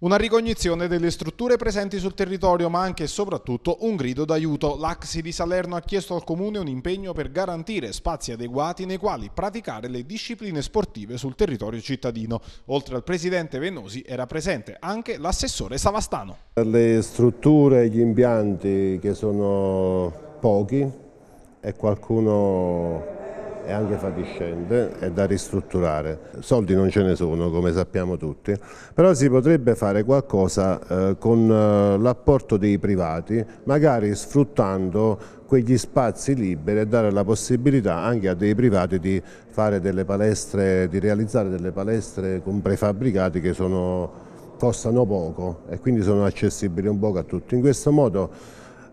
Una ricognizione delle strutture presenti sul territorio, ma anche e soprattutto un grido d'aiuto. L'Axi di Salerno ha chiesto al Comune un impegno per garantire spazi adeguati nei quali praticare le discipline sportive sul territorio cittadino. Oltre al presidente Venosi era presente anche l'assessore Savastano. Le strutture e gli impianti che sono pochi e qualcuno è anche fatiscente, è da ristrutturare. Soldi non ce ne sono, come sappiamo tutti, però si potrebbe fare qualcosa eh, con eh, l'apporto dei privati, magari sfruttando quegli spazi liberi e dare la possibilità anche a dei privati di, palestre, di realizzare delle palestre con prefabbricati che sono, costano poco e quindi sono accessibili un poco a tutti. In questo modo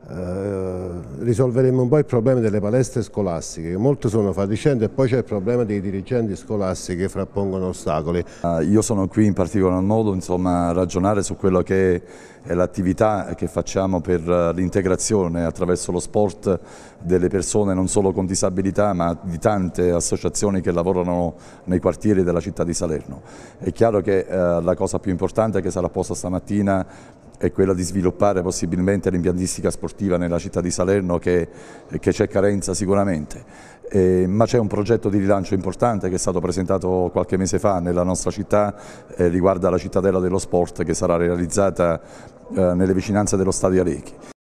eh, risolveremo un po' il problema delle palestre scolastiche che molte sono fatiscenti e poi c'è il problema dei dirigenti scolastici che frappongono ostacoli. Eh, io sono qui in particolar modo insomma, a ragionare su quello che è l'attività che facciamo per eh, l'integrazione attraverso lo sport delle persone non solo con disabilità ma di tante associazioni che lavorano nei quartieri della città di Salerno. È chiaro che eh, la cosa più importante che sarà posta stamattina è quella di sviluppare possibilmente l'impiantistica sportiva nella città di Salerno che c'è carenza sicuramente. Eh, ma c'è un progetto di rilancio importante che è stato presentato qualche mese fa nella nostra città, eh, riguarda la cittadella dello sport che sarà realizzata eh, nelle vicinanze dello Stadio Arechi.